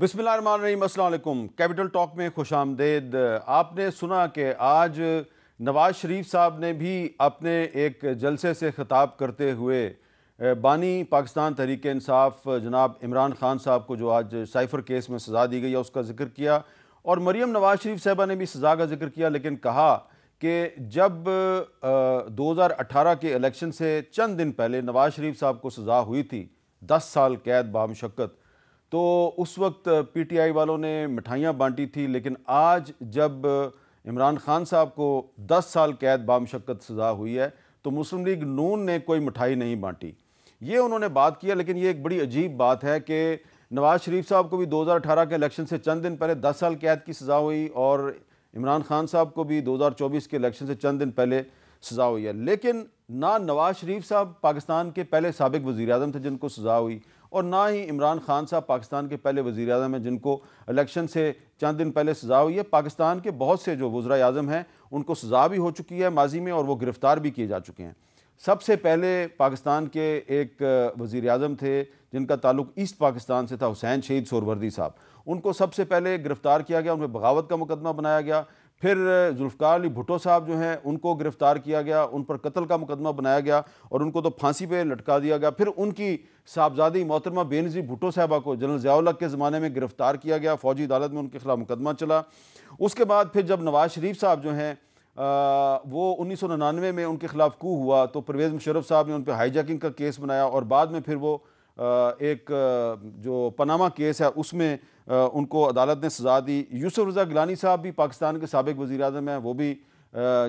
बिसमीम capital talk में खुश आमदेद आपने सुना कि आज नवाज शरीफ साहब ने भी अपने एक जलसे से ख़िताब करते हुए बानी पाकिस्तान तहरीक इंसाफ जनाब इमरान खान साहब को जो आज साइफर केस में सज़ा दी गई है उसका जिक्र किया और मरीम नवाज शरीफ साहबा ने भी सज़ा का जिक्र किया लेकिन कहा कि जब दो हज़ार अठारह के इलेक्शन से चंद दिन पहले नवाज शरीफ साहब को सज़ा हुई थी दस साल कैद बामशक्क़त तो उस वक्त पीटीआई वालों ने मिठाइयाँ बांटी थी लेकिन आज जब इमरान खान साहब को 10 साल कैद बामशक्कत सज़ा हुई है तो मुस्लिम लीग नून ने कोई मिठाई नहीं बांटी ये उन्होंने बात किया लेकिन ये एक बड़ी अजीब बात है कि नवाज शरीफ साहब को भी 2018 के इलेक्शन से चंद दिन पहले 10 साल कैद की सज़ा हुई और इमरान खान साहब को भी 2024 के इलेक्शन से चंद दिन पहले सज़ा हुई है लेकिन ना नवाज शरीफ साहब पाकिस्तान के पहले सबक वज़ी अजम थे जिनको सज़ा हुई और ना ही इमरान खान साहब पाकिस्तान के पहले वज़ी अजम हैं जिनको इलेक्शन से चंद दिन पहले सज़ा हुई है पाकिस्तान के बहुत से जो वज्रा अजम हैं उनको सज़ा भी हो चुकी है माजी में और वो गिरफ़्तार भी किए जा चुके हैं सबसे पहले पाकिस्तान के एक वज़ी अजम थे जिनका ताल्लुक ईस्ट पाकिस्तान से था हुसैन शहीद सोरवर्दी साहब उनको सबसे पहले गिरफ़्तार किया गया उनमें बगावत का मुकदमा बनाया गया फिर जुल्फ़ार अली भुटो साहब जो हैं उनको गिरफ़्तार किया गया उन पर कत्ल का मुकदमा बनाया गया और उनको तो फांसी पे लटका दिया गया फिर उनकी साहबजादी मोहतरमा बेनजी भुटो साहबा को जनरल ज़ियाउल्ला के ज़माने में गिरफ़्तार किया गया फ़ौजी अदालत में उनके खिलाफ मुकदमा चला उसके बाद फिर जब नवाज़ शरीफ साहब जो हैं वो उन्नीस सौ नन्ानवे में उनके खिलाफ कू हुआ तो परवेज़ मुशरफ साहब ने उन पर हाईजैकिंग का केस बनाया और बाद में फिर वो एक जो पनामा केस है उसमें उनको अदालत ने सज़ा दी यूसुफ रज़ा गिलानी साहब भी पाकिस्तान के सबक वज़ी अजम हैं वो भी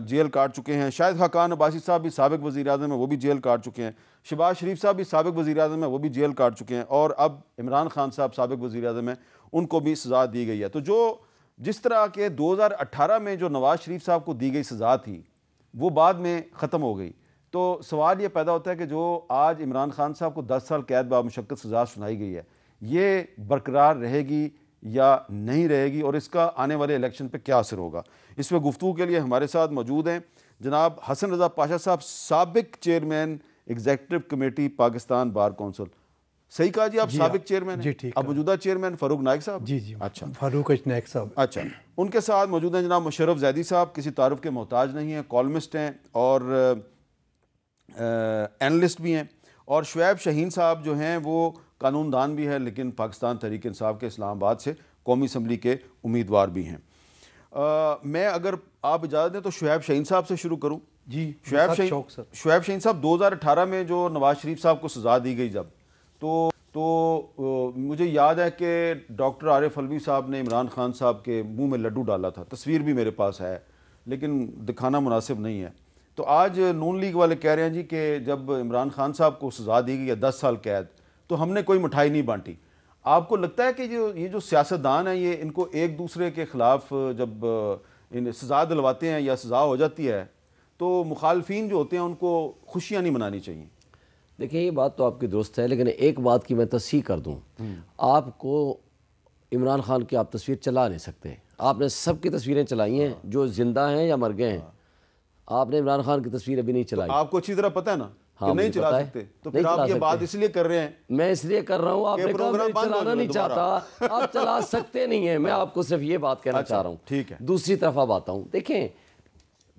जेल काट चुके हैं शाहिद हकान अबासी साहब भी सबक वज़ी अजम हैं वो भी जेल काट चुके हैं शबाज शरीफ साहब भी सबक वज़ी अजम हैं वो भी जेल काट चुके हैं और अब इमरान खान साहब सबक वज़ी अजम हैं उनको भी सज़ा दी गई है तो जो जिस तरह के दो हज़ार अट्ठारह में जो नवाज़ शरीफ साहब को दी गई सज़ा थी वो बाद में ख़त्म हो गई तो सवाल ये पैदा होता है कि जो आज इमरान खान साहब को दस साल कैद बामशक्क़त सजा सुनाई गई है ये बरकरार रहेगी या नहीं रहेगी और इसका आने वाले इलेक्शन पर क्या असर होगा इस पर गुफ्तु के लिए हमारे साथ मौजूद हैं जनाब हसन रजा पाशा साहब सबक chairman executive committee Pakistan bar council सही कहा जी आप सबक हाँ। चेयरमैन जी ठीक अब मौजूदा चेयरमैन फरूक नायक साहब जी जी अच्छा फरूक नायक साहब अच्छा उनके साथ मौजूद हैं जनाब मुशरफ जैदी साहब किसी तारफ़ के मोहताज नहीं हैं कॉलमिस्ट हैं और एनलिस्ट भी हैं और शुएब शहीन साहब जो हैं वो कानून दान भी हैं लेकिन पाकिस्तान तरीक इंसाफ के इस्लामाबाद से कौमी असम्बली के उम्मीदवार भी हैं आ, मैं अगर आप इजाज़त दें तो शुएब शहीन साहब से शुरू करूँ जी शुएब शहीन शुएब शहीन साहब 2018 में जो नवाज शरीफ साहब को सज़ा दी गई जब तो तो मुझे याद है कि डॉक्टर आरिफ अलवी साहब ने इमरान खान साहब के मुंह में लड्डू डाला था तस्वीर भी मेरे पास है लेकिन दिखाना मुनासिब नहीं है तो आज नून लीग वाले कह रहे हैं जी कि जब इमरान खान साहब को सजा दी गई है दस साल कैद तो हमने कोई मिठाई नहीं बांटी आपको लगता है कि जो ये जो सियासतदान हैं ये इनको एक दूसरे के ख़िलाफ़ जब इन सजा दिलवाते हैं या सजा हो जाती है तो मुखालफी जो होते हैं उनको खुशियाँ नहीं मनानी चाहिए देखिए ये बात तो आपकी दुरुस्त है लेकिन एक बात की मैं तस्ह कर दूँ हम्म। आपको इमरान खान की आप तस्वीर चला नहीं सकते आपने सबकी तस्वीरें चलाई हैं हाँ। जो ज़िंदा हैं या मर गए हैं हाँ। आपने इमरान खान की तस्वीर अभी नहीं तो चलाई तो आपको अच्छी तरह पता है ना हाँ नहीं चला सकते तो फिर आप ये बात इसलिए कर रहे हैं मैं इसलिए कर रहा हूँ आपने कहा चलाना नहीं चाहता आप चला सकते नहीं है मैं हाँ। आपको सिर्फ ये बात कहना अच्छा, चाह रहा हूँ ठीक है दूसरी तरफ आप आता हूँ देखें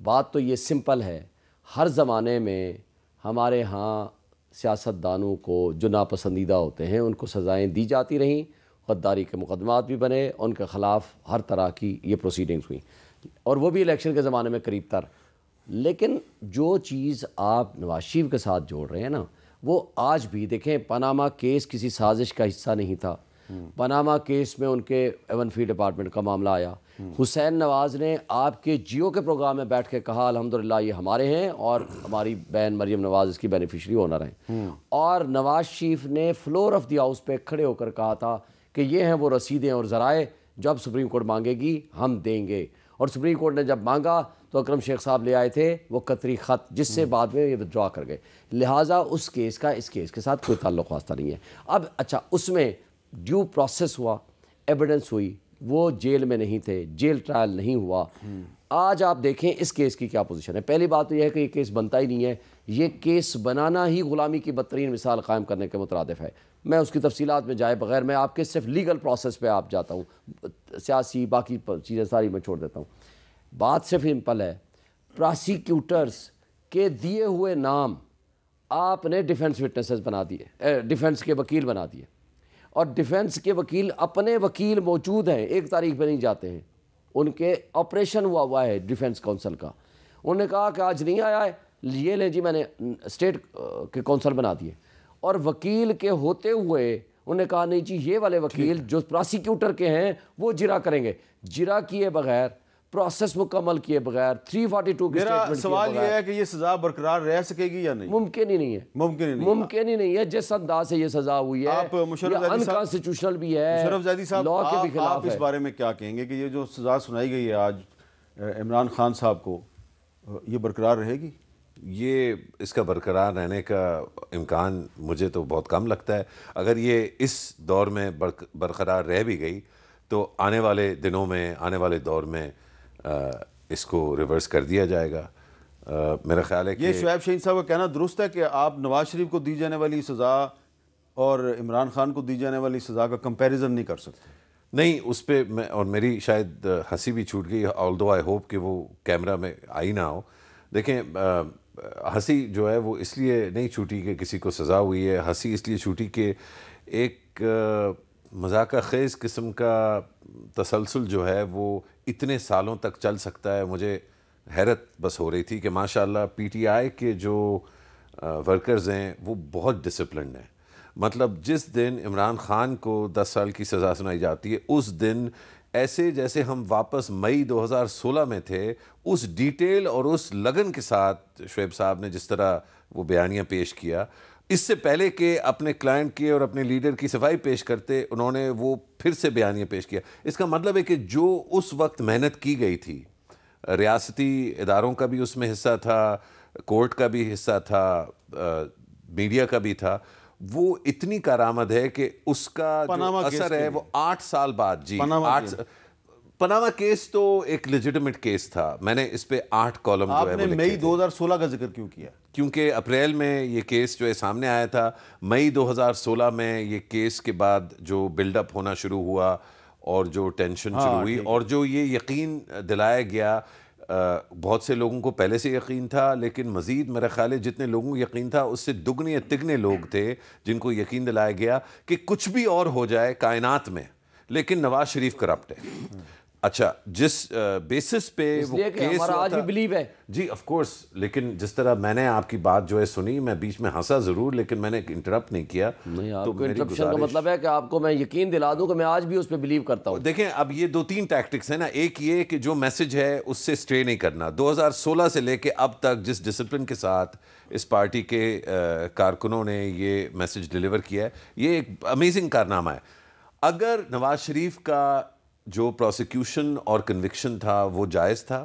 बात तो ये सिंपल है हर ज़माने में हमारे यहाँ सियासतदानों को जो नापसंदीदा होते हैं उनको सजाएं दी जाती रहीं गद्दारी के मुकदमात भी बने उनके ख़िलाफ़ हर तरह की ये प्रोसीडिंग्स हुई और वो भी इलेक्शन के ज़माने में करीब तर लेकिन जो चीज़ आप नवाज शरीफ के साथ जोड़ रहे हैं ना वो आज भी देखें पनामा केस किसी साजिश का हिस्सा नहीं था पनामा केस में उनके एवन फी डिपार्टमेंट का मामला आया हुसैन नवाज ने आपके जियो के प्रोग्राम में बैठ के कहा अलहमदिल्ला ये हमारे हैं और हमारी बहन मरियम नवाज इसकी बेनिफिशरी ओनर हैं और नवाज शरीफ ने फ्लोर ऑफ द हाउस पे खड़े होकर कहा था कि ये हैं वो रसीदें और ज़राए जब सुप्रीम कोर्ट मांगेगी हम देंगे और सुप्रीम कोर्ट ने जब मांगा तो अक्रम शेख साहब ले आए थे वो कतरी ख़त जिससे हम्म। बाद में ये विदड्रा कर गए लिहाजा उस केस का इस केस के साथ कोई ताल्लुक वास्ता नहीं है अब अच्छा उसमें ड्यू प्रोसेस हुआ एविडेंस हुई वो जेल में नहीं थे जेल ट्रायल नहीं हुआ हम्म। आज आप देखें इस केस की क्या पोजीशन है पहली बात तो यह है कि ये केस बनता ही नहीं है ये केस बनाना ही गुलामी की बदतरीन मिसाल कायम करने के मुतरद है मैं उसकी तफसीत में जाए बगैर मैं आपके सिर्फ लीगल प्रोसेस पे आप जाता हूँ सियासी बाकी चीज़ें सारी मैं छोड़ देता हूँ बात सिर्फ सिंपल है प्रोसिक्यूटर्स के दिए हुए नाम आपने डिफेंस विटनेसेस बना दिए डिफेंस के वकील बना दिए और डिफेंस के वकील अपने वकील मौजूद हैं एक तारीख पे नहीं जाते हैं उनके ऑपरेशन हुआ हुआ है डिफेंस काउंसिल का उन्होंने कहा कि आज नहीं आया है ये लें जी मैंने स्टेट के काउंसिल बना दिए और वकील के होते हुए उन्होंने कहा नहीं जी ये वाले वकील जो प्रोसिक्यूटर के हैं वो जिरा करेंगे जिरा किए बगैर प्रोसेस मुकम्मल किए बगैर थ्री फोर्टी टू सवाल यह है कि ये सजा बरकरार रह सकेगी या नहीं मुमकिन ही नहीं है मुमकिन ही नहीं मुमकिन ही नहीं है जिस अंदाज से यह सजा हुई है अनकॉन्स्टिट्यूशनल भी है लॉ के भी खिलाफ इस बारे में क्या कहेंगे कि ये जो सजा सुनाई गई है आज इमरान खान साहब को ये बरकरार रहेगी ये इसका बरकरार रहने का इम्कान मुझे तो बहुत कम लगता है अगर ये इस दौर में बरकरार रह भी गई तो आने वाले दिनों में आने वाले दौर में इसको रिवर्स कर दिया जाएगा आ, मेरा ख्याल है कि ये शुएब शहीन साहब का कहना दुरुस्त है कि आप नवाज शरीफ को दी जाने वाली सज़ा और इमरान खान को दी जाने वाली सज़ा का कंपैरिजन नहीं कर सकते नहीं उस पर मैं और मेरी शायद हंसी भी छूट गई ऑल दो आई होप कि वो कैमरा में आई ना हो देखें हंसी जो है वो इसलिए नहीं छूटी कि किसी को सज़ा हुई है हंसी इसलिए छूटी कि एक मजाक खेज़ किस्म का तसलसल जो है वो इतने सालों तक चल सकता है मुझे हैरत बस हो रही थी कि माशाल्लाह पीटीआई के जो वर्कर्स हैं वो बहुत डिसिप्लिन हैं मतलब जिस दिन इमरान ख़ान को 10 साल की सज़ा सुनाई जाती है उस दिन ऐसे जैसे हम वापस मई 2016 में थे उस डिटेल और उस लगन के साथ शुएब साहब ने जिस तरह वो बयानियाँ पेश किया इससे पहले के अपने क्लाइंट की और अपने लीडर की सफाई पेश करते उन्होंने वो फिर से बयानिया पेश किया इसका मतलब है कि जो उस वक्त मेहनत की गई थी रियासती इदारों का भी उसमें हिस्सा था कोर्ट का भी हिस्सा था मीडिया का भी था वो इतनी कारामद है कि उसका असर है वो आठ साल बाद जी आठ पनामा केस तो एक लेजिटिमेट केस था मैंने इस पर आठ कॉलम आपने मई 2016 का जिक्र क्यों किया क्योंकि अप्रैल में ये केस जो है सामने आया था मई 2016 में ये केस के बाद जो बिल्डअप होना शुरू हुआ और जो टेंशन हाँ, शुरू हुई और जो ये यकीन दिलाया गया आ, बहुत से लोगों को पहले से यकीन था लेकिन मज़ीद मेरा ख्याल है जितने लोगों को यकीन था उससे दुगने या तिगने लोग थे जिनको यकीन दिलाया गया कि कुछ भी और हो जाए कायनात में लेकिन नवाज शरीफ करप्ट है अच्छा जिस बेसिस पे वो केस हमारा आज भी बिलीव है जी ऑफ कोर्स लेकिन जिस तरह मैंने आपकी बात जो है सुनी मैं बीच में हंसा जरूर लेकिन मैंने इंटरप्ट नहीं किया नहीं तो इंटरप्शन का मतलब है कि आपको मैं यकीन दिला दूं कि मैं आज भी उस पर बिलीव करता हूं देखें अब ये दो तीन टैक्टिक्स है ना एक ये कि जो मैसेज है उससे स्ट्रे नहीं करना दो से लेके अब तक जिस डिसिप्लिन के साथ इस पार्टी के कारकुनों ने ये मैसेज डिलीवर किया है ये एक अमेजिंग कारनामा है अगर नवाज शरीफ का जो प्रोसिक्यूशन और कन्विक्शन था वो जायज़ था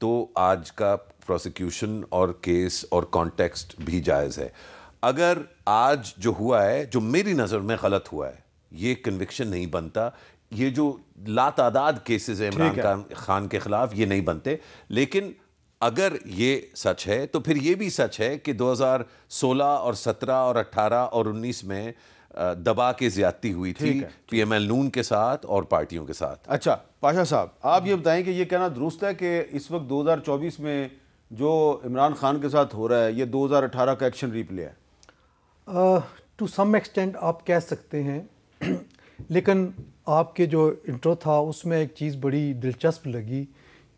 तो आज का प्रोसिक्यूशन और केस और कॉन्टेक्स्ट भी जायज़ है अगर आज जो हुआ है जो मेरी नज़र में गलत हुआ है ये कन्विक्शन नहीं बनता ये जो लातादाद केसेस हैं इमरान खान खान के ख़िलाफ़ ये नहीं बनते लेकिन अगर ये सच है तो फिर ये भी सच है कि 2016 और 17 और 18 और 19 में दबा के ज्यादती हुई थी पीएमएल नून के साथ और पार्टियों के साथ अच्छा पाशा साहब आप ये बताएं कि ये कहना दुरुस्त है कि इस वक्त 2024 में जो इमरान खान के साथ हो रहा है ये 2018 का एक्शन रीप्ले है टू सम एक्सटेंट आप कह सकते हैं लेकिन आपके जो इंट्रो था उसमें एक चीज़ बड़ी दिलचस्प लगी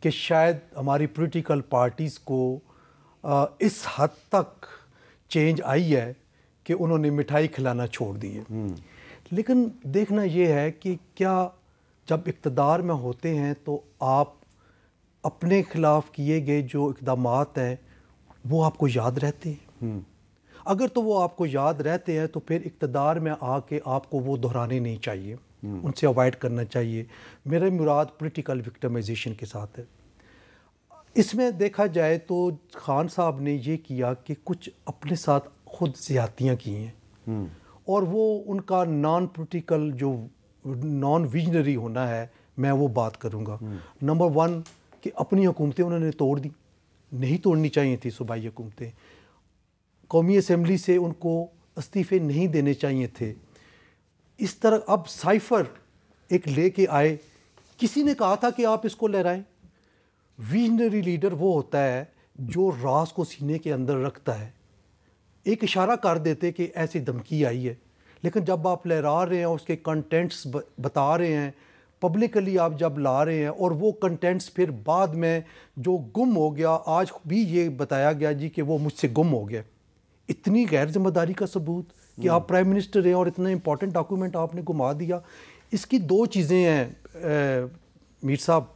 कि शायद हमारी पोलिटिकल पार्टीज़ को आ, इस हद तक चेंज आई है कि उन्होंने मिठाई खिलाना छोड़ दी है लेकिन देखना ये है कि क्या जब इकतदार में होते हैं तो आप अपने ख़िलाफ़ किए गए जो इकदाम हैं वो आपको याद रहते हैं हम्म। अगर तो वो आपको याद रहते हैं तो फिर इकतदार में आके आपको वो दोहराने नहीं चाहिए हम्म। उनसे अवॉइड करना चाहिए मेरे मुराद पोलिटिकल विक्टमाइजेशन के साथ है इसमें देखा जाए तो खान साहब ने ये किया कि कुछ अपने साथ खुद ज़्यादतियाँ की हैं हम्म। और वो उनका नॉन पोलिटिकल जो नॉन विजनरी होना है मैं वो बात करूँगा नंबर वन कि अपनी हुकूमतें उन्होंने तोड़ दी नहीं तोड़नी चाहिए थी सूबाई हुकूमतें कौमी असम्बली से उनको इस्तीफ़े नहीं देने चाहिए थे इस तरह अब साइफर एक ले के आए किसी ने कहा था कि आप इसको लहराएं विजनरी लीडर वो होता है जो रास को सीने के अंदर रखता है एक इशारा कर देते कि ऐसी धमकी आई है लेकिन जब आप लहरा रहे हैं उसके कंटेंट्स बता रहे हैं पब्लिकली आप जब ला रहे हैं और वो कंटेंट्स फिर बाद में जो गुम हो गया आज भी ये बताया गया जी कि वो मुझसे गुम हो गया इतनी गैर जिम्मेदारी का सबूत कि आप प्राइम हम्म। मिनिस्टर हैं और इतना इम्पोर्टेंट डॉक्यूमेंट आपने गुमा दिया इसकी दो चीज़ें हैं मीर साहब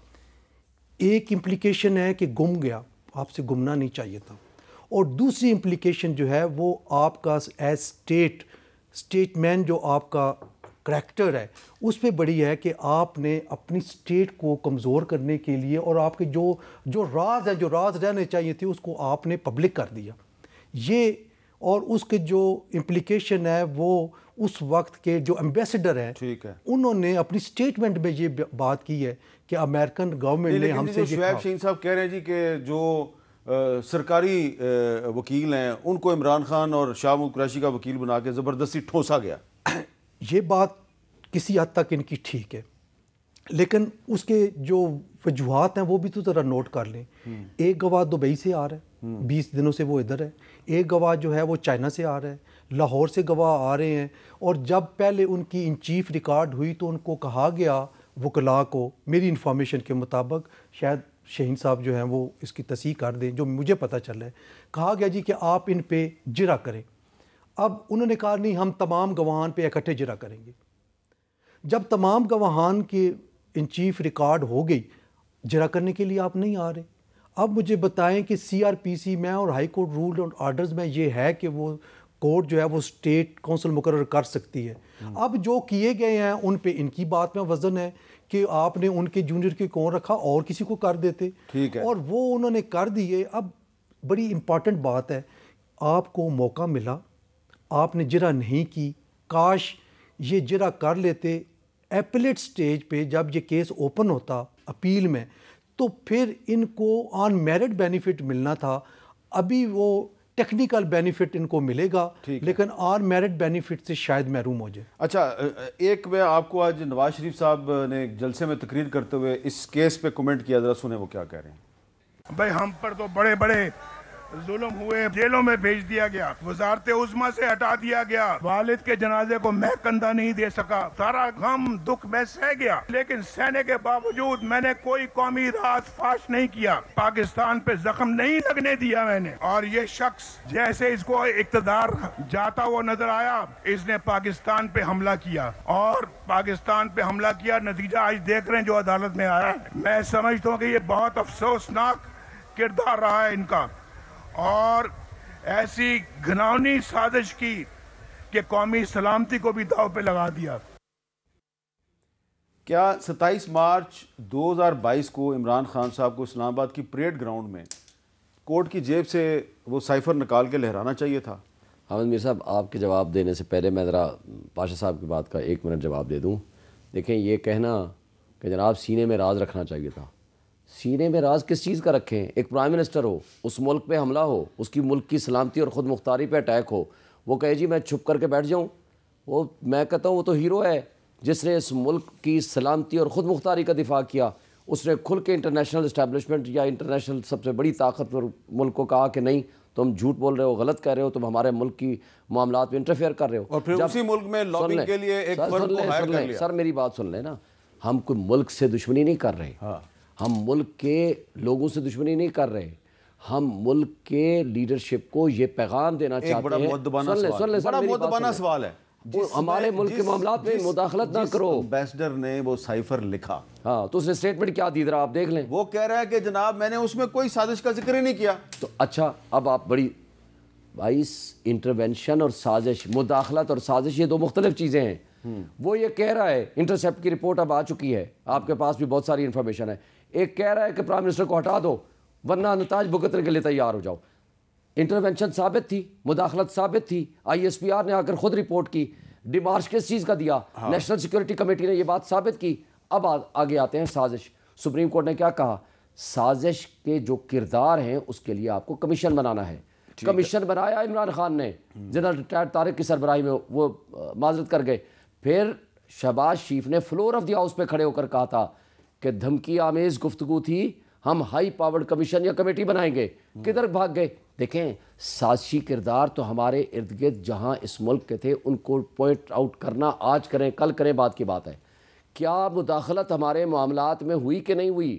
एक इम्प्लिकेशन है कि गुम गया आपसे गुमना नहीं चाहिए था और दूसरी इम्प्लिकेशन जो है वो आपका एज स्टेट स्टेटमैन जो आपका करैक्टर है उस पर बड़ी है कि आपने अपनी स्टेट को कमज़ोर करने के लिए और आपके जो जो राज है जो राज रहने चाहिए थे उसको आपने पब्लिक कर दिया ये और उसके जो इम्प्लिकेशन है वो उस वक्त के जो एम्बेसडर हैं ठीक है उन्होंने अपनी स्टेटमेंट में ये बात की है कि अमेरिकन गवर्नमेंट ने हमसे सिंह साहब कह रहे हैं जी कि जो सरकारी वकील हैं उनको इमरान खान और शाह कुरैशी का वकील बना के ज़बरदस्ती ठोसा गया ये बात किसी हद तक इनकी ठीक है लेकिन उसके जो वजूहत हैं वो भी तो ज़रा नोट कर लें हम्म। एक गवाह दुबई से आ रहा है हम्म। बीस दिनों से वो इधर है एक गवाह जो है वो चाइना से आ रहा है लाहौर से गवाह आ रहे हैं और जब पहले उनकी इन चीफ रिकॉर्ड हुई तो उनको कहा गया वकला को मेरी इन्फॉर्मेशन के मुताबिक शायद शहीन साहब जो हैं वो इसकी तस्ह कर दें जो मुझे पता चल रहा है कहा गया जी कि आप इन पे जिरा करें अब उन्होंने कहा नहीं हम तमाम गवाहान पे इकट्ठे जिरा करेंगे जब तमाम गवाहान के इन चीफ रिकॉर्ड हो गई जरा करने के लिए आप नहीं आ रहे अब मुझे बताएं कि सीआरपीसी में और हाई कोर्ट रूल और आर्डर्स में ये है कि वो कोर्ट जो है वो स्टेट काउंसिल मुकर कर सकती है हम्म। अब जो किए गए हैं उन पे इनकी बात में वजन है कि आपने उनके जूनियर के कौन रखा और किसी को कर देते ठीक है और वो उन्होंने कर दिए अब बड़ी इम्पॉर्टेंट बात है आपको मौका मिला आपने जरा नहीं की काश ये जरा कर लेते एपलेट स्टेज पे जब ये केस ओपन होता अपील में तो फिर इनको ऑन मेरिट बेनिफिट मिलना था अभी वो टेक्निकल बेनिफिट इनको मिलेगा लेकिन और मेरिट बेनिफिट से शायद महरूम हो जाए अच्छा एक मैं आपको आज नवाज शरीफ साहब ने जलसे में तकरीर करते हुए इस केस पे कमेंट किया जरा सुने वो क्या कह रहे हैं भाई हम पर तो बड़े बड़े जुलम हुए जेलों में भेज दिया गया वजारत उजमा से हटा दिया गया वालिद के जनाजे को मैं कंधा नहीं दे सका सारा गम दुख में सह गया लेकिन सहने के बावजूद मैंने कोई कौमी रात फाश नहीं किया पाकिस्तान पे जख्म नहीं लगने दिया मैंने और ये शख्स जैसे इसको इकतदार जाता हुआ नजर आया इसने पाकिस्तान पे हमला किया और पाकिस्तान पे हमला किया नतीजा आज देख रहे हैं जो अदालत में आया है मैं समझता हूँ की ये बहुत अफसोसनाक किरदार रहा है इनका और ऐसी घनौनी साजिश की कि कौमी सलामती को भी दाव पे लगा दिया क्या 27 मार्च 2022 को इमरान खान साहब को इस्लामाबाद की परेड ग्राउंड में कोर्ट की जेब से वो साइफर निकाल के लहराना चाहिए था हामिद मीर साहब आपके जवाब देने से पहले मैं ज़रा पाशा साहब की बात का एक मिनट जवाब दे दूँ देखें ये कहना कि जनाब सीने में राज रखना चाहिए था सीने में राज किस चीज़ का रखें एक प्राइम मिनिस्टर हो उस मुल्क पे हमला हो उसकी मुल्क की सलामती और ख़ुद मुख्तारी पे अटैक हो वो कहे जी मैं छुप करके बैठ जाऊँ वो मैं कहता हूँ वो तो हीरो है जिसने इस मुल्क की सलामती और ख़ुद मुख्तारी का दिफा किया उसने खुल के इंटरनेशनल इस्टेबलिशमेंट या इंटरनेशनल सबसे बड़ी ताकतवर मुल्क को कहा कि नहीं तुम झूठ बोल रहे हो गलत कह रहे हो तुम हमारे मुल्क की मामला में इंटरफेयर कर रहे हो और फिर उसी मुल्क में लॉबिंग के लिए एक सर, सर, लिया। सर मेरी बात सुन लें ना हम कोई मुल्क से दुश्मनी नहीं कर रहे हाँ। हम मुल्क के लोगों से दुश्मनी नहीं कर रहे हम मुल्क के लीडरशिप को ये पैगाम देना चाहते हैं सवाल है हमारे मुल्क के मामला में मुदाखलत ना करो एम्बेसडर ने वो साइफर लिखा हाँ तो उसने स्टेटमेंट क्या दी आप देख लें वो कह रहा है कि जनाब मैंने उसमें कोई साजिश का जिक्र ही नहीं किया तो अच्छा अब आप बड़ी बाईस इंटरवेंशन और साजिश मुदाखलत और साजिश ये दो मुख्तलिफ चीज़ें हैं हम्म। वो ये कह रहा है इंटरसेप्ट की रिपोर्ट अब आ चुकी है आपके पास भी बहुत सारी इंफॉर्मेशन है एक कह रहा है कि प्राइम मिनिस्टर को हटा दो वरना नताज भुगतने के लिए तैयार हो जाओ इंटरवेंशन साबित थी मुदाखलत साबित थी आईएसपीआर ने आकर खुद रिपोर्ट की डिमार्श किस चीज़ का दिया हाँ। नेशनल सिक्योरिटी कमेटी ने यह बात साबित की अब आ, आगे आते हैं साजिश सुप्रीम कोर्ट ने क्या कहा साजिश के जो किरदार हैं उसके लिए आपको कमीशन बनाना है कमीशन बनाया इमरान खान ने जनरल रिटायर्ड तारिक की सरबराही में वो माजरत कर गए फिर शहबाज शरीफ ने फ्लोर ऑफ द हाउस पे खड़े होकर कहा था कि धमकी आमेज गुफ्तु थी हम हाई पावर्ड कमीशन या कमेटी बनाएंगे किधर भाग गए देखें साजी किरदार तो हमारे इर्द गिर्द जहाँ इस मुल्क के थे उनको पॉइंट आउट करना आज करें कल करें बाद की बात है क्या मुदाखलत हमारे मामला में हुई कि नहीं हुई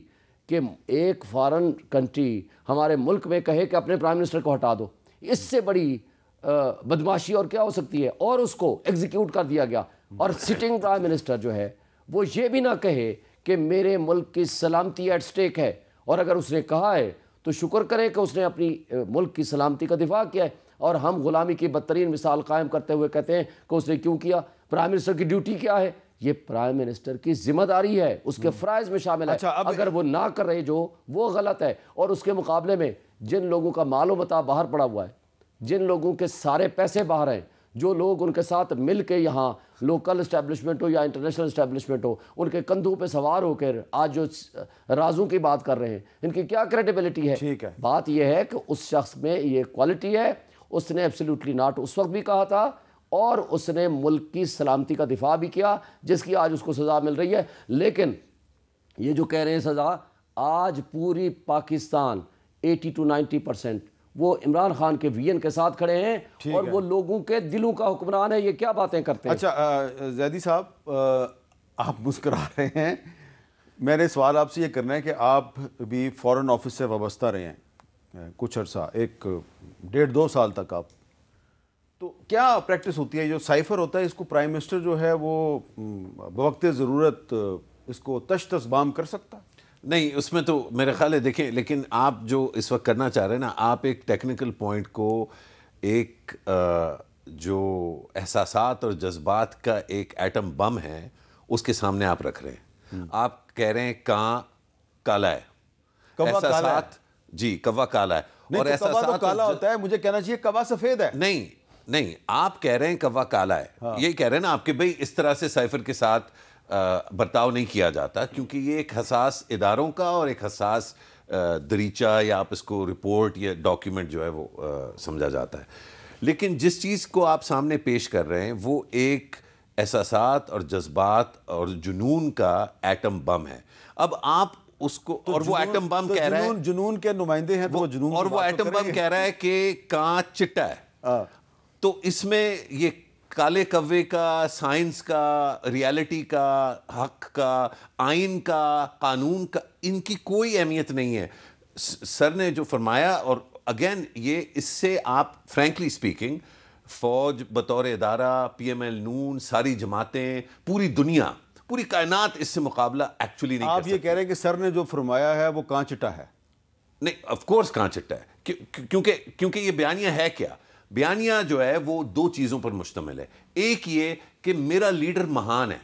कि एक फॉरेन कंट्री हमारे मुल्क में कहे कि अपने प्राइम मिनिस्टर को हटा दो इससे बड़ी बदमाशी और क्या हो सकती है और उसको एग्जीक्यूट कर दिया गया और सिटिंग प्राइम मिनिस्टर जो है वो ये भी ना कहे कि मेरे मुल्क की सलामती एट स्टेक है और अगर उसने कहा है तो शुक्र करें कि उसने अपनी मुल्क की सलामती का दिफा किया है और हम ग़ुलामी की बदतरीन मिसाल कायम करते हुए कहते हैं कि उसने क्यों किया प्राइम मिनिस्टर की ड्यूटी क्या है ये प्राइम मिनिस्टर की जिम्मेदारी है उसके फ़राइज हम्म। में शामिल अच्छा, है अगर वो ना कर रहे जो वो गलत है और उसके मुकाबले में जिन लोगों का मालो मता बाहर पड़ा हुआ है जिन लोगों के सारे पैसे बाहर हैं जो लोग उनके साथ मिल के यहाँ लोकल इस्टेब्लिशमेंट हो या इंटरनेशनल इस्टेब्लिशमेंट हो उनके कंधों पे सवार होकर आज जो राजू की बात कर रहे हैं इनकी क्या क्रेडिबिलिटी है ठीक है बात यह है कि उस शख्स में ये क्वालिटी है उसने एब्सोल्युटली नॉट उस वक्त भी कहा था और उसने मुल्क की सलामती का दिफा भी किया जिसकी आज उसको सज़ा मिल रही है लेकिन ये जो कह रहे हैं सज़ा आज पूरी पाकिस्तान 80 टू 90 परसेंट वो इमरान खान के वीएन के साथ खड़े हैं और है। वो लोगों के दिलों का हुक्मरान है ये क्या बातें करते हैं अच्छा जैदी साहब आप मुस्करा रहे हैं मैंने सवाल आपसे ये करना है कि आप भी फॉरेन ऑफिस से वाबस्ता रहे हैं कुछ अर्सा एक डेढ़ दो साल तक आप तो क्या प्रैक्टिस होती है जो साइफर होता है इसको प्राइम मिनिस्टर जो है वो वक्त ज़रूरत इसको तश तस्बाम कर सकता है नहीं उसमें तो मेरे ख्याल है देखें लेकिन आप जो इस वक्त करना चाह रहे हैं ना आप एक टेक्निकल पॉइंट को एक जो एहसास और जज्बात का एक एटम बम है उसके सामने आप रख रहे हैं हम्म। आप कह रहे हैं का काला है एहसास जी कवा काला है और तो कवा तो काला होता है मुझे कहना चाहिए कवा सफेद है नहीं नहीं आप कह रहे हैं कवा काला है हाँ। यही कह रहे हैं ना आपके भाई इस तरह से साइफर के साथ बर्ताव नहीं किया जाता क्योंकि ये एक हसास इदारों का और एक हसास दरीचा या आप इसको रिपोर्ट या डॉक्यूमेंट जो है वो समझा जाता है लेकिन जिस चीज़ को आप सामने पेश कर रहे हैं वो एक एहसास और जज्बात और जुनून का एटम बम है अब आप उसको तो और वो एटम बम तो कह रहा है जुनून के नुमाइंदे हैं तो वो जुनून और वो एटम बम कह रहा है कि कहा चिट्टा है हाँ। तो इसमें ये काले कव्वे का साइंस का रियलिटी का हक का आइन का कानून का इनकी कोई अहमियत नहीं है सर ने जो फरमाया और अगेन ये इससे आप फ्रेंकली स्पीकिंग फ़ौज बतौर अदारा पी एम एल नून सारी जमातें पूरी दुनिया पूरी कायनात इससे मुकाबला एक्चुअली नहीं आप ये कह रहे हैं कि सर ने जो फरमाया है वो कांचटा है नहीं ऑफ कोर्स कांचटा है क्योंकि क्योंकि ये बयानिया है क्या बयानिया जो है वो दो चीज़ों पर मुश्तमिल है एक ये कि मेरा लीडर महान है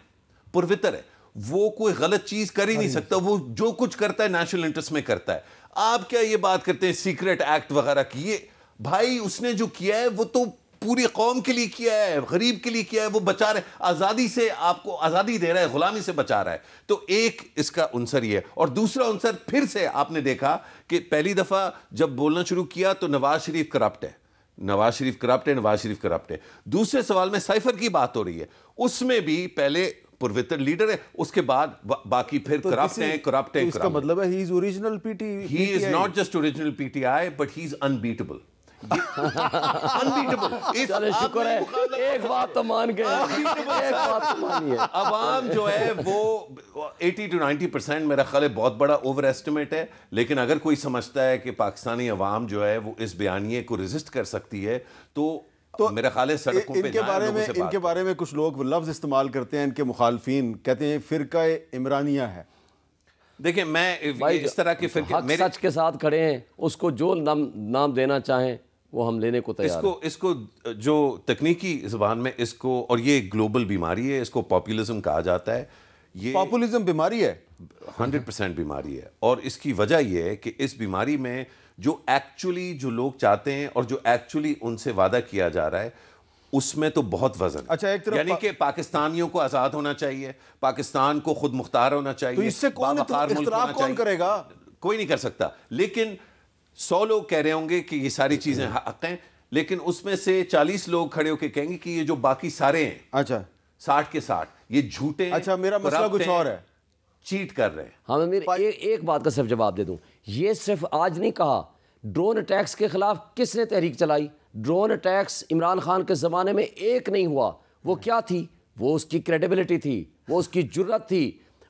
पुरवितर है वो कोई गलत चीज़ कर ही नहीं सकता वो जो कुछ करता है नेशनल इंटरेस्ट में करता है आप क्या ये बात करते हैं सीक्रेट एक्ट वगैरह की ये भाई उसने जो किया है वो तो पूरी कौम के लिए किया है गरीब के लिए किया है वो बचा रहे आज़ादी से आपको आज़ादी दे रहा है गुलामी से बचा रहा है तो एक इसका अनसर ये और दूसरा अनसर फिर से आपने देखा कि पहली दफ़ा जब बोलना शुरू किया तो नवाज शरीफ करप्ट है नवाज शरीफ करप्ट है नवाज शरीफ करप्ट है दूसरे सवाल में साइफर की बात हो रही है उसमें भी पहले पुरवितर लीडर है उसके बाद बा, बाकी फिर तो करप्ट हैं करप्ट हैं तो इसका मतलब है he is original PT he is not just original PTI but he is unbeatable शुक्र है एक बात तो मान गए तो आवाम जो है वो 80 टू 90 परसेंट मेरा ख्याल बहुत बड़ा ओवर एस्टिमेट है लेकिन अगर कोई समझता है कि पाकिस्तानी अवाम जो है वो इस बयानिए को रजिस्ट कर सकती है तो तो मेरा ख्याल सड़कों इनके बारे में इनके बारे में कुछ लोग लफ्ज़ इस्तेमाल करते हैं इनके मुखालफी कहते हैं फ़िरका इमरानिया है देखिए मैं इस तरह के फिर मेरे... सच के साथ खड़े हैं उसको जो नाम नाम देना चाहें वो हम लेने को तैयार इसको है। इसको जो तकनीकी जबान में इसको और ये ग्लोबल बीमारी है इसको पॉपुलिज्म कहा जाता है ये पॉपुलिज्म बीमारी है हंड्रेड परसेंट बीमारी है और इसकी वजह ये है कि इस बीमारी में जो एक्चुअली जो लोग चाहते हैं और जो एक्चुअली उनसे वादा किया जा रहा है उसमें तो बहुत वजन अच्छा एक तरफ यानी कि पाकिस्तानियों को आज़ाद होना चाहिए पाकिस्तान को खुद मुख्तार होना चाहिए तो इससे कौन, कौन करेगा कोई नहीं कर सकता लेकिन सौ लोग कह रहे होंगे कि ये सारी चीजें हम्म। हक हैं लेकिन उसमें से चालीस लोग खड़े होकर कहेंगे कि ये जो बाकी सारे हैं अच्छा साठ के साठ ये झूठे अच्छा मेरा मसला कुछ और है चीट कर रहे हैं हाँ मैं ए, एक बात का सिर्फ जवाब दे दूं ये सिर्फ आज नहीं कहा ड्रोन अटैक्स के खिलाफ किसने तहरीक चलाई ड्रोन अटैक्स इमरान खान के ज़माने में एक नहीं हुआ वो क्या थी वो उसकी क्रेडिबिलिटी थी वो उसकी जरूरत थी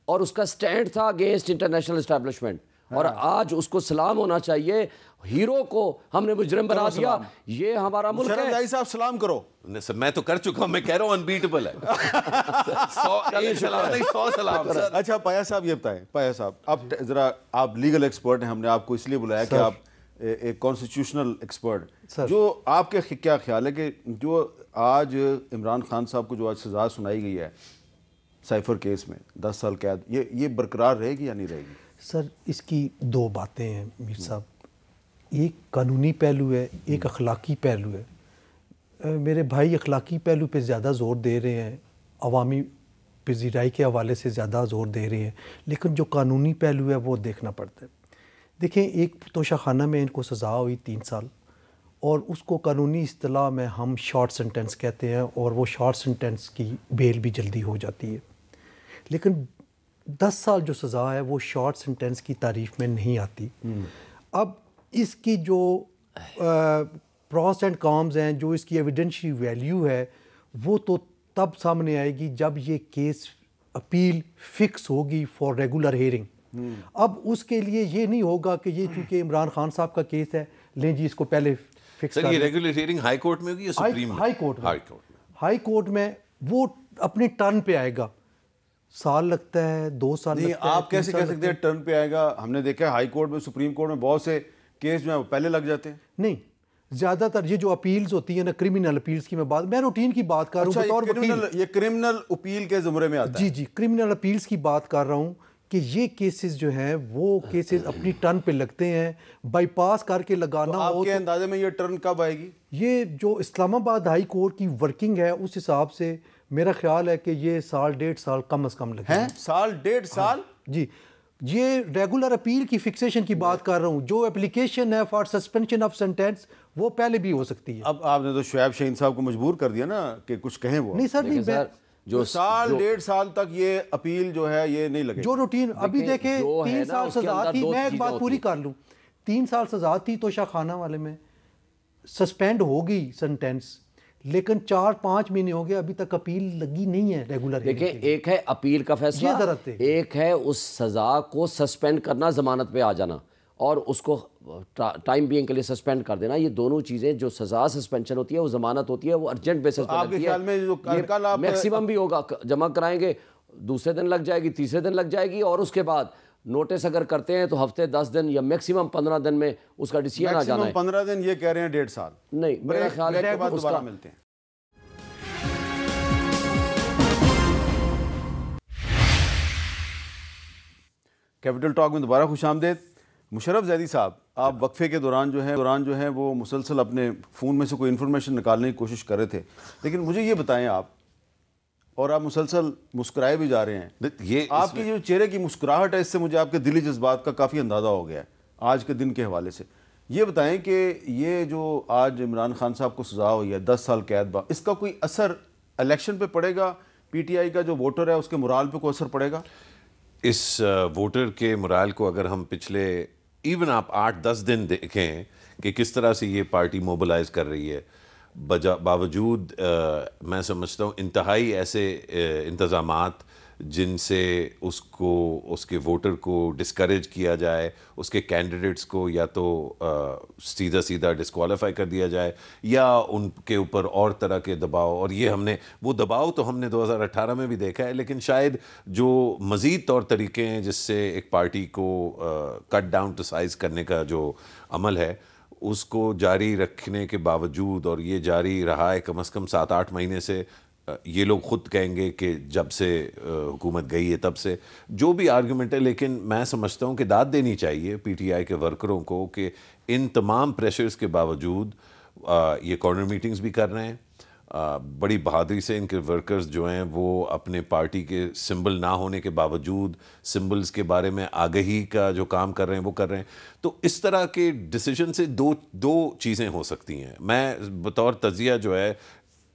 और उसका स्टैंड था अगेंस्ट इंटरनेशनल इस्टेब्लिशमेंट और हाँ। आज उसको सलाम होना चाहिए हीरो को हमने मुजरम बना दिया ये हमारा मुल्क है साहब सलाम करो सर मैं तो कर चुका हूँ मैं कह रहा हूं अनबीटेबल है सौ सलाम अच्छा पाया साहब ये बताएं पाया साहब आप जरा आप लीगल एक्सपर्ट हैं हमने आपको इसलिए बुलाया कि आप एक कॉन्स्टिट्यूशनल एक्सपर्ट जो आपके क्या ख्याल है कि जो आज इमरान खान साहब को जो आज सजा सुनाई गई है साइफर केस में दस साल कैद ये ये बरकरार रहेगी या नहीं रहेगी सर इसकी दो बातें हैं मीर साहब एक कानूनी पहलू है एक अखलाकी पहलू है मेरे भाई अखलाकी पहलू पे ज़्यादा ज़ोर दे रहे हैं अवामी पजीराई के हवाले से ज़्यादा ज़ोर दे रहे हैं लेकिन जो कानूनी पहलू है वो देखना पड़ता है देखें एक खाना में इनको सज़ा हुई तीन साल और उसको कानूनी असलाह में हम शॉर्ट सेंटेंस कहते हैं और वो शॉर्ट सेंटेंस की बेल भी जल्दी हो जाती है लेकिन दस साल जो सज़ा है वो शॉर्ट सेंटेंस की तारीफ में नहीं आती अब इसकी जो प्रॉस एंड कॉम्स हैं जो इसकी एविडेंशी वैल्यू है वो तो तब सामने आएगी जब ये केस अपील फिक्स होगी फॉर रेगुलर हेयरिंग अब उसके लिए ये नहीं होगा कि ये चूंकि इमरान खान साहब का केस है लें जी इसको पहले फिक्स ये रेगुलर हेयरिंग हाई कोर्ट में होगी supreme high court high court में हाई कोर्ट में वो अपने टर्न पे आएगा साल लगता है दो साल नहीं लगता आप कैसे कह सकते हैं टर्न पे आएगा हमने देखा है हाई कोर्ट में सुप्रीम कोर्ट में बहुत से केस जो है पहले लग जाते हैं नहीं ज्यादातर ये जो अपील्स होती है ना क्रिमिनल अपील्स की मैं बात मैं रूटीन की बात कर रहा हूँ अच्छा, ये क्रिमिनल अपील के जुमरे में आता जी जी क्रिमिनल अपील्स की बात कर रहा हूँ कि ये केसेस जो हैं वो केसेस अपनी टर्न पे लगते हैं बाईपास करके लगाना तो आपके तो अंदाजे तो, में ये टर्न कब आएगी ये जो इस्लामाबाद हाई कोर्ट की वर्किंग है उस हिसाब से मेरा ख्याल है कि ये साल डेढ़ साल कम अज़ कम लगे साल डेढ़ हाँ, साल हाँ, जी ये रेगुलर अपील की फिक्सेशन की बात कर रहा हूँ जो एप्लीकेशन है फॉर सस्पेंशन ऑफ सेंटेंस वो पहले भी हो सकती है अब आपने तो शुएब शहीन साहब को मजबूर कर दिया ना कि कुछ कहें वो नहीं सर नहीं जो तो साल डेढ़ साल तक ये अपील जो है ये नहीं लगे जो रूटीन अभी देखे तीन साल सजा थी मैं एक बात पूरी कर लूँ तीन साल सजा थी तो शाखाना वाले में सस्पेंड होगी सेंटेंस लेकिन चार पांच महीने हो गए अभी तक अपील लगी नहीं है रेगुलर देखिए एक है अपील का फैसला एक है उस सजा को सस्पेंड करना जमानत पे आ जाना और उसको टाइम बीइंग के लिए सस्पेंड कर देना ये दोनों चीज़ें जो सजा सस्पेंशन होती है वो जमानत होती है वो अर्जेंट बेसिस पर होती तो है में जो मैक्सिमम भी होगा जमा कराएंगे दूसरे दिन लग जाएगी तीसरे दिन लग जाएगी और उसके बाद नोटिस अगर करते हैं तो हफ्ते दस दिन या मैक्सिमम पंद्रह दिन में उसका डिसीजन आ जाना है पंद्रह दिन ये कह रहे हैं डेढ़ साल नहीं तो मेरा ख्याल है उसका मिलते हैं कैपिटल टॉक में दोबारा खुश आमदेद मुशरफ जैदी साहब आप वक्फे के दौरान जो है दौरान जो है वो मुसलसल अपने फ़ोन में से कोई इन्फॉर्मेशन निकालने की कोशिश कर रहे थे लेकिन मुझे ये बताएं आप और आप मुसलसल मुस्कुराए भी जा रहे हैं ये आपकी जो चेहरे की मुस्कुराहट है इससे मुझे आपके दिली जज्बात का काफ़ी अंदाज़ा हो गया है आज के दिन के हवाले से ये बताएं कि ये जो आज इमरान खान साहब को सज़ा हुई है दस साल कैद इसका कोई असर इलेक्शन पर पड़ेगा आई का जो वोटर है उसके मुराल पर कोई असर पड़ेगा इस वोटर के मुराल को अगर हम पिछले इवन आप आठ दस दिन देखें कि किस तरह से ये पार्टी मोबलाइज कर रही है बजा बावजूद आ, मैं समझता हूँ इंतहाई ऐसे इंतज़ाम जिनसे उसको उसके वोटर को डिस्करेज किया जाए उसके कैंडिडेट्स को या तो आ, सीधा सीधा डिस्कवालीफाई कर दिया जाए या उनके ऊपर और तरह के दबाव और ये हमने वो दबाव तो हमने 2018 में भी देखा है लेकिन शायद जो मज़ीद तौर तरीके हैं जिससे एक पार्टी को कट डाउन टू साइज़ करने का जो अमल है उसको जारी रखने के बावजूद और ये जारी रहा है कम अज़ कम सात आठ महीने से ये लोग खुद कहेंगे कि जब से हुकूमत गई है तब से जो भी आर्गूमेंट है लेकिन मैं समझता हूँ कि दाद देनी चाहिए पीटीआई के वर्करों को कि इन तमाम प्रेशर्स के बावजूद ये कॉर्नर मीटिंग्स भी कर रहे हैं बड़ी बहादुरी से इनके वर्कर्स जो हैं वो अपने पार्टी के सिंबल ना होने के बावजूद सिंबल्स के बारे में आगही का जो काम कर रहे हैं वो कर रहे हैं तो इस तरह के डिसीजन से दो दो चीज़ें हो सकती हैं मैं बतौर तजिया जो है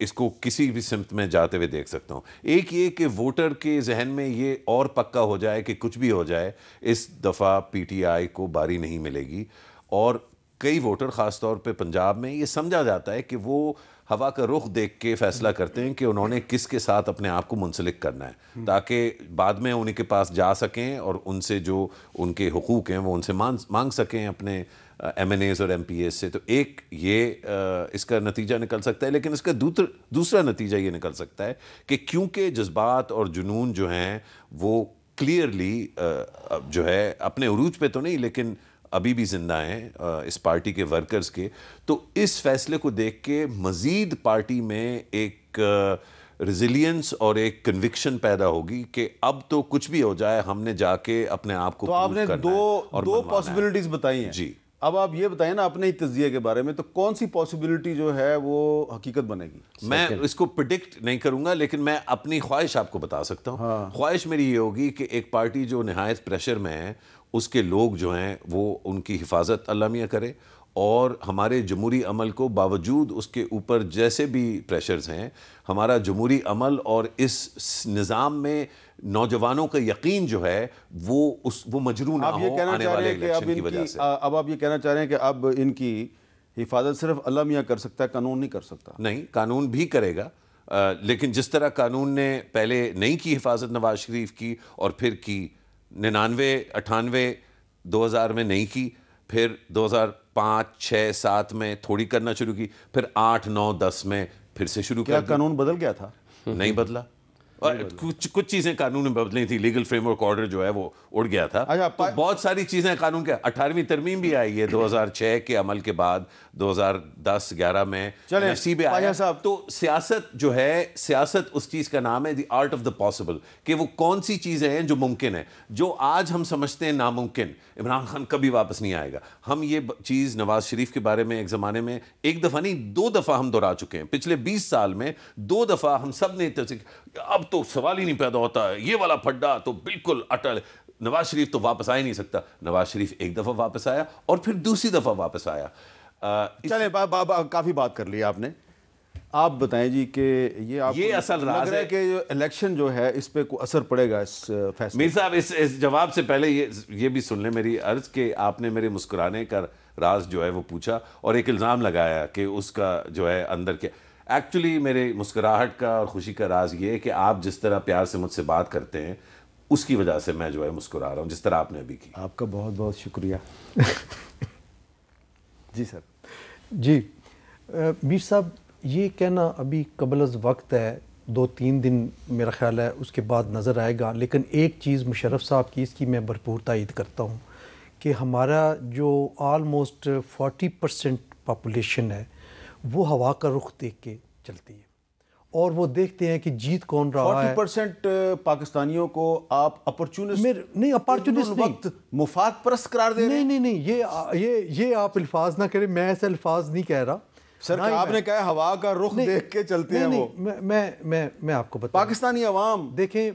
इसको किसी भी सिमत में जाते हुए देख सकता हूँ एक ये कि वोटर के जहन में ये और पक्का हो जाए कि कुछ भी हो जाए इस दफ़ा पीटीआई को बारी नहीं मिलेगी और कई वोटर ख़ास तौर पे पंजाब में ये समझा जाता है कि वो हवा का रुख देख के फैसला करते हैं कि उन्होंने किसके साथ अपने आप को मुंसलिक करना है ताकि बाद में उनके पास जा सकें और उनसे जो उनके हकूक़ हैं वो उनसे मांग मांग सकें अपने एम एन एज और एम पी एस से तो एक ये इसका नतीजा निकल सकता है लेकिन इसका दूसरा दूसरा नतीजा ये निकल सकता है कि क्योंकि जज्बात और जुनून जो हैं वो क्लियरली जो है अपने अरूज पे तो नहीं लेकिन अभी भी जिंदा हैं इस पार्टी के वर्कर्स के तो इस फैसले को देख के मज़ीद पार्टी में एक रिजिलियंस और एक कन्विक्शन पैदा होगी कि अब तो कुछ भी हो जाए हमने जाके अपने आप को तो आपने दो दो पॉसिबिलिटीज बताई हैं जी अब आप ये बताएं ना अपने ही तजिए के बारे में तो कौन सी पॉसिबिलिटी जो है वो हकीकत बनेगी मैं इसको प्रिडिक्ट नहीं करूंगा लेकिन मैं अपनी ख्वाहिश आपको बता सकता हूँ हाँ। ख्वाहिश मेरी ये होगी कि एक पार्टी जो नहायत प्रेशर में है उसके लोग जो हैं वो उनकी हिफाजत अल्लाह करे और हमारे जमहूरी अमल को बावजूद उसके ऊपर जैसे भी प्रेशर्स हैं हमारा जमहूरी अमल और इस निज़ाम में नौजवानों का यकीन जो है वो उस वो मजरू ना हो आने वाले इलेक्शन की वजह से अब आप ये कहना चाह रहे हैं कि अब इनकी हिफाजत सिर्फ अल्लाह मियाँ कर सकता है कानून नहीं कर सकता नहीं कानून भी करेगा आ, लेकिन जिस तरह कानून ने पहले नहीं की हिफाजत नवाज शरीफ की और फिर की निन्यानवे अठानवे हजार में नहीं की फिर दो हजार पाँच छः सात में थोड़ी करना शुरू की फिर आठ नौ दस में फिर से शुरू किया कानून बदल गया था नहीं बदला और कुछ कुछ चीज़ें कानून में बदली थी लीगल फ्रेमवर्क ऑर्डर जो है वो उड़ गया था अच्छा तो बहुत सारी चीज़ें कानून के अठारहवीं तरमीम भी आई है 2006 के अमल के बाद 2010-11 में नसीब आया साहब तो सियासत जो है सियासत उस चीज़ का नाम है the art of the possible कि वो कौन सी चीज़ें हैं जो मुमकिन है जो आज हम समझते हैं नामुमकिन इमरान खान कभी वापस नहीं आएगा हम ये चीज़ नवाज शरीफ के बारे में एक ज़माने में एक दफ़ा नहीं दो दफ़ा हम दोहरा चुके हैं पिछले बीस साल में दो दफ़ा हम सब ने अब तो सवाल ही नहीं पैदा होता है ये वाला फड्डा तो बिल्कुल अटल नवाज शरीफ तो वापस आ ही नहीं सकता नवाज शरीफ एक दफ़ा वापस आया और फिर दूसरी दफ़ा वापस आया इस... चले बा, बा, बा, काफ़ी बात कर ली आपने आप बताएं जी कि ये आप ये असल राज है कि जो इलेक्शन जो है इस पर को असर पड़ेगा इस फैसले मीर साहब इस इस जवाब से पहले ये ये भी सुन लें मेरी अर्ज के आपने मेरे मुस्कुराने का राज जो है वो पूछा और एक इल्ज़ाम लगाया कि उसका जो है अंदर क्या एक्चुअली मेरे मुस्कुराहट का और खुशी का राज ये है कि आप जिस तरह प्यार से मुझसे बात करते हैं उसकी वजह से मैं जो है मुस्कुरा रहा हूँ जिस तरह आपने अभी की आपका बहुत बहुत शुक्रिया जी सर जी मीर साहब ये कहना अभी कबल वक्त है दो तीन दिन मेरा ख्याल है उसके बाद नज़र आएगा लेकिन एक चीज़ मुशरफ साहब की इसकी मैं भरपूर तायद करता हूँ कि हमारा जो आलमोस्ट 40 परसेंट पापोलेशन है वो हवा का रुख देख के चलती है और वो देखते हैं कि जीत कौन रहा 40 है फोर्टी परसेंट पाकिस्तानियों को आप अपॉर्चुनिस्ट नहीं अपॉर्चुनिस्ट वक्त मुफाद परस करार दे नहीं नहीं नहीं ये ये ये आप अल्फाज ना करें मैं ऐसे अल्फाज नहीं कह रहा सर आपने कहा हवा का रुख देख के चलते हैं वो मैं मैं मैं, मैं आपको बता पाकिस्तानी अवाम देखें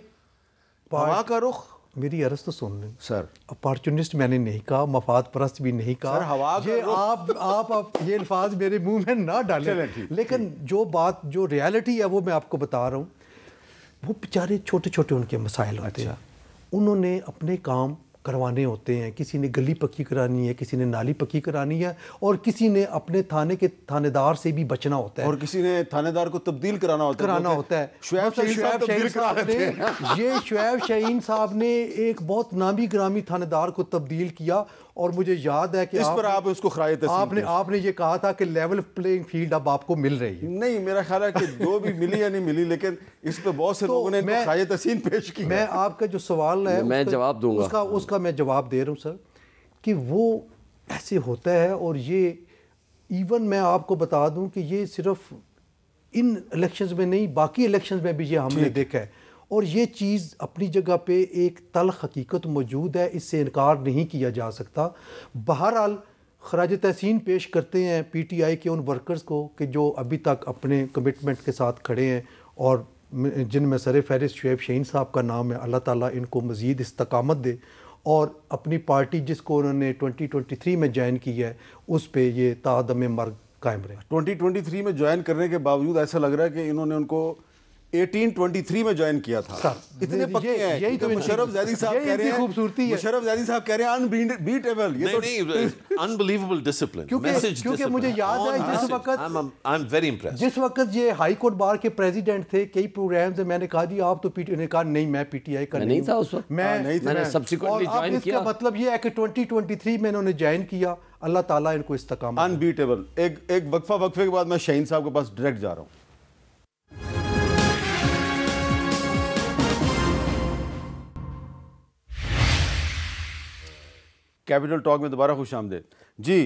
हवा का रुख मेरी अरज तो सुन लें सर अपॉर्चुनिस्ट मैंने नहीं कहा मफाद परस्त भी नहीं कहा सर, हवा ये आप, आप आप ये अल्फाज मेरे मुंह में ना डालें लेकिन जो बात जो रियलिटी है वो मैं आपको बता रहा हूँ वो बेचारे छोटे छोटे उनके मसाइल होते हैं अच्छा। उन्होंने अपने काम करवाने होते हैं किसी ने गली पक्की करानी है किसी ने नाली पक्की करानी है और किसी ने अपने थाने के थानेदार से भी बचना होता है और किसी ने थानेदार को तब्दील कराना होता कराना होता है शुएब शहीन साहब ने ये शुएब शहीन साहब ने एक बहुत नामी ग्रामी थानेदार को तब्दील किया और मुझे याद है कि इस पर आप उसको खराज आपने आपने ये कहा था कि लेवल प्लेइंग फील्ड अब आपको मिल रही है नहीं मेरा ख्याल है कि दो भी मिली या नहीं मिली लेकिन इस पर बहुत से तो लोगों ने मैं, खराज पेश की मैं आपका जो सवाल है मैं जवाब दूंगा उसका उसका मैं जवाब दे रहा हूँ सर कि वो ऐसे होता है और ये इवन मैं आपको बता दूँ कि ये सिर्फ इन इलेक्शंस में नहीं बाकी इलेक्शंस में भी ये हमने देखा है और ये चीज़ अपनी जगह पर एक तल हकीकत मौजूद है इससे इनकार नहीं किया जा सकता बहरहाल खराज तहसिन पेश करते हैं पी टी आई के उन वर्कर्स को कि जो अभी तक अपने कमिटमेंट के साथ खड़े हैं और जिन में सर फहरिस शुब शहीन साहब का नाम है अल्लाह ताली इनको मज़ीद इस्तकामत दे और अपनी पार्टी जिसको उन्होंने 2023 में ज्वाइन की है उस पर यह तादम मर्ग कायम रहे 2023 में ज्वाइन करने के बावजूद ऐसा लग रहा है कि इन्होंने उनको 1823 में ज्वाइन किया था इतने पक्के हैं यही तो मुशरफ जैदी साहब कह रहे हैं खूबसूरती है मुशरफ जैदी साहब कह रहे हैं अनबीटेबल ये तो अनबिलीवेबल डिसिप्लिन क्योंकि क्योंकि मुझे याद है जिस वक्त आई एम वेरी इंप्रेस्ड जिस वक्त ये हाई कोर्ट बार के प्रेसिडेंट थे कई प्रोग्राम से मैंने कहा जी आप तो पीटीआई ने कहा नहीं मैं पीटीआई का नहीं था उस वक्त मैं हाँ, नहीं था मैंने सब्सीक्वेंटली ज्वाइन किया इसका मतलब ये है कि 2023 में इन्होंने ज्वाइन किया अल्लाह ताला इनको इस्तकाम अनबीटेबल एक एक वक्फा वक्फे के बाद मैं शहीन साहब के पास डायरेक्ट जा रहा हूं कैपिटल टॉक में दोबारा खुश आमदे जी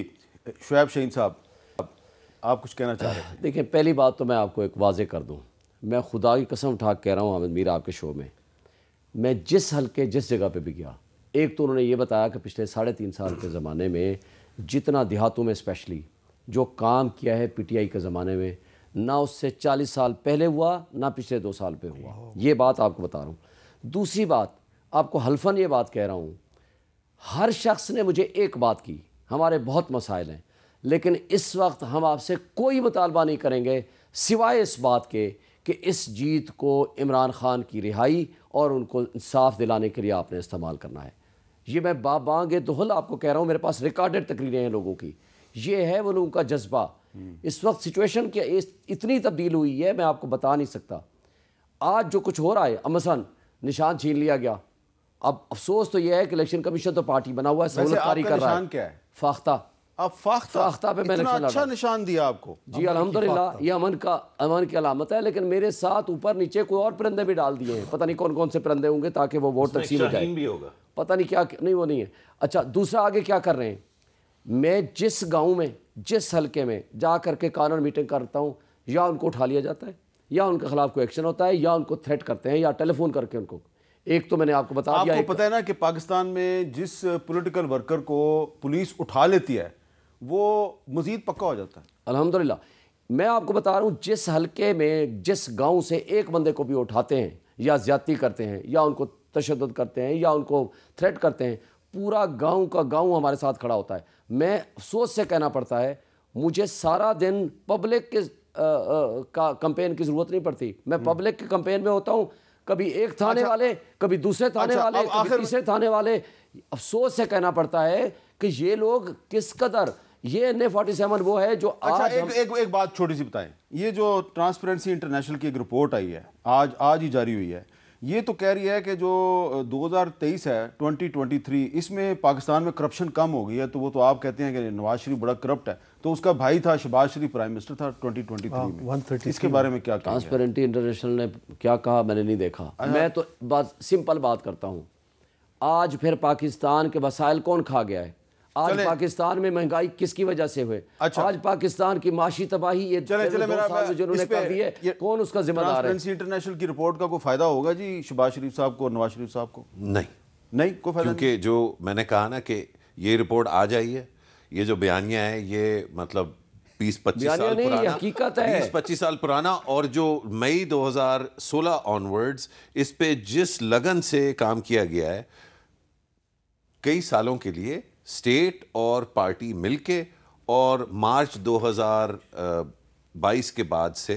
शुएब शहीन साहब आप कुछ कहना चाह रहे हैं देखिए पहली बात तो मैं आपको एक वाजे कर दूँ मैं खुदा की कसम उठा कह रहा हूँ हामिद मीरा आपके शो में मैं जिस हल्के जिस जगह पे भी गया एक तो उन्होंने ये बताया कि पिछले साढ़े तीन साल के ज़माने में जितना देहातों में स्पेशली जो काम किया है आई के ज़माने में ना उससे चालीस साल पहले हुआ ना पिछले दो साल पर हुआ ये बात आपको बता रहा हूँ दूसरी बात आपको हल्फन ये बात कह रहा हूँ हर शख्स ने मुझे एक बात की हमारे बहुत मसाइल हैं लेकिन इस वक्त हम आपसे कोई मुतालबा नहीं करेंगे सिवाय इस बात के कि इस जीत को इमरान ख़ान की रिहाई और उनको इंसाफ दिलाने के लिए आपने इस्तेमाल करना है ये मैं बाबांगे दोहल आपको कह रहा हूँ मेरे पास रिकॉर्डेड तकरीरें हैं लोगों की ये है वो लोगों का जज्बा हम्म। इस वक्त सिचुएशन क्या इतनी तब्दील हुई है मैं आपको बता नहीं सकता आज जो कुछ हो रहा है अमसन निशान छीन लिया गया अब अफसोस तो यह है कि इलेक्शन कमीशन तो पार्टी बना हुआ है सहूलतकारी कर रहा है क्या है फाख्ता अब फाख्ता फाख्ता पे मैंने अच्छा निशान दिया आपको जी अलहमदिल्ला ये अमन का अमन की अलामत है लेकिन मेरे साथ ऊपर नीचे कोई और परिंदे भी डाल दिए हैं पता नहीं कौन कौन से परिंदे होंगे ताकि वो वोट तकसीम हो जाए पता नहीं क्या नहीं वो नहीं है अच्छा दूसरा आगे क्या कर रहे हैं मैं जिस गाँव में जिस हल्के में जा करके कानून मीटिंग करता हूँ या उनको उठा लिया जाता है या उनके खिलाफ कोई एक्शन होता है या उनको थ्रेट करते हैं या टेलीफोन करके उनको एक तो मैंने आपको बताया आपको पता है ना कि पाकिस्तान में जिस पॉलिटिकल वर्कर को पुलिस उठा लेती है वो मज़ीद पक्का हो जाता है अलहमदिल्ला मैं आपको बता रहा हूँ जिस हलके में जिस गांव से एक बंदे को भी उठाते हैं या ज्यादती करते हैं या उनको तशद करते हैं या उनको थ्रेट करते हैं पूरा गांव का गांव हमारे साथ खड़ा होता है मैं अफसोस से कहना पड़ता है मुझे सारा दिन पब्लिक के आ, आ, का कंपेन की ज़रूरत नहीं पड़ती मैं पब्लिक हम्म। के कंपेन में होता हूँ कभी एक थाने अच्छा, वाले कभी दूसरे थाने अच्छा, वाले कभी तीसरे थाने वाले अफसोस से कहना पड़ता है कि ये लोग किस कदर ये एन ए फोर्टी सेवन वो है जो अच्छा, आज एक, हम... एक, एक बात छोटी सी बताएं ये जो ट्रांसपेरेंसी इंटरनेशनल की एक रिपोर्ट आई है आज आज ही जारी हुई है ये तो कह रही है कि जो 2023 है 2023 इसमें पाकिस्तान में करप्शन कम हो गई है तो वो तो आप कहते हैं कि नवाज शरीफ बड़ा करप्ट है तो उसका भाई था शहबाज शरीफ प्राइम मिनिस्टर था 2023 आ, हाँ, में इसके बारे में क्या ट्रांसपेरेंटी इंटरनेशनल ने क्या कहा मैंने नहीं देखा अच्छा। मैं तो बात सिंपल बात करता हूँ आज फिर पाकिस्तान के वसाइल कौन खा गया है आज पाकिस्तान में महंगाई किसकी वजह से हुए अच्छा। आज पाकिस्तान की माशी तबाही ये चले चले मेरा कर दी है कौन उसका जिम्मेदार है इंटरनेशनल की रिपोर्ट का कोई फायदा होगा जी शबाज शरीफ साहब को नवाज शरीफ साहब को नहीं नहीं कोई फायदा क्योंकि जो मैंने कहा ना कि ये रिपोर्ट आ जाइए ये जो बयानिया है ये मतलब बीस पच्चीस साल बीस पच्चीस साल पुराना और जो मई दो हजार सोलह ऑनवर्ड्स इस पे जिस लगन से काम किया गया है कई सालों के लिए स्टेट और पार्टी मिलके और मार्च 2022 के बाद से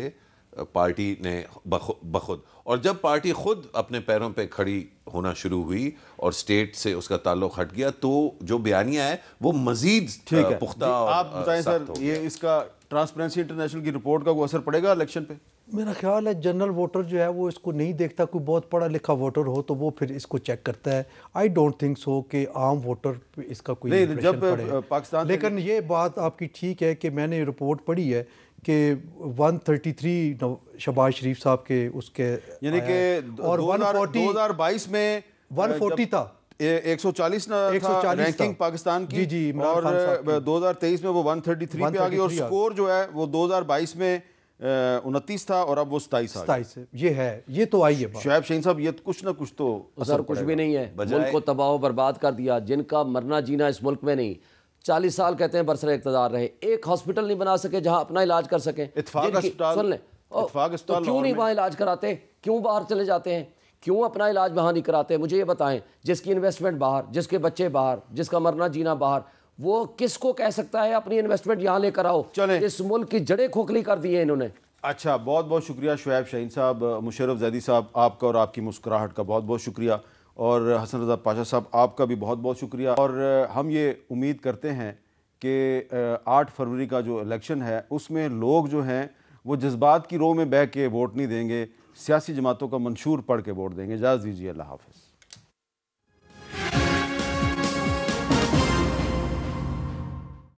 पार्टी ने बखुद और जब पार्टी खुद अपने पैरों पे खड़ी होना शुरू हुई और स्टेट से उसका ताल्लुक हट गया तो जो बयानिया है वो मजीद ठीक है पुख्ता आप बताएं सर ये इसका ट्रांसपेरेंसी इंटरनेशनल की रिपोर्ट का वो असर पड़ेगा इलेक्शन पे मेरा ख्याल है जनरल वोटर जो है वो इसको नहीं देखता कोई बहुत पढ़ा लिखा वोटर हो तो वो फिर इसको चेक करता है आई डोंट थिंक सो कि आम वोटर इसका कोई नहीं जब पाकिस्तान लेकिन ये बात आपकी ठीक है कि मैंने रिपोर्ट पढ़ी है कि 133 थर्टी शबाज शरीफ साहब के उसके यानी कि और 140 2022 में 140 था एक सौ चालीस रैंकिंग पाकिस्तान की जी जी और 2023 में वो 133 पे आ गई और स्कोर जो है वो 2022 में उनतीस था और अब वो सताईस सताईस ये है ये तो आई है शुएब शहीन साहब ये तो कुछ ना कुछ तो असर कुछ भी नहीं है मुल्क को तबाह बर्बाद कर दिया जिनका मरना जीना इस मुल्क में नहीं चालीस साल कहते हैं बरसर इकतदार रहे एक हॉस्पिटल नहीं बना सके जहाँ अपना इलाज कर सके सुन लें तो क्यों नहीं वहाँ इलाज कराते क्यों बाहर चले जाते हैं क्यों अपना इलाज वहाँ नहीं कराते मुझे ये बताएं जिसकी इन्वेस्टमेंट बाहर जिसके बच्चे बाहर जिसका मरना जीना बाहर वो किसको कह सकता है अपनी इन्वेस्टमेंट यहाँ लेकर आओ चले इस मुल्क की जड़ें खोखली कर दी है इन्होंने अच्छा बहुत बहुत शुक्रिया शुएब शहीन साहब मुशरफ जैदी साहब आपका और आपकी मुस्कुराहट का बहुत बहुत शुक्रिया और हसन रजा पाशा साहब आपका भी बहुत बहुत शुक्रिया और हम ये उम्मीद करते हैं कि आठ फरवरी का जो इलेक्शन है उसमें लोग जो हैं वो जज्बात की रो में बह के वोट नहीं देंगे सियासी जमातों का मंशूर पढ़ के वोट देंगे इजाज़ दीजिए अल्लाह हाफ़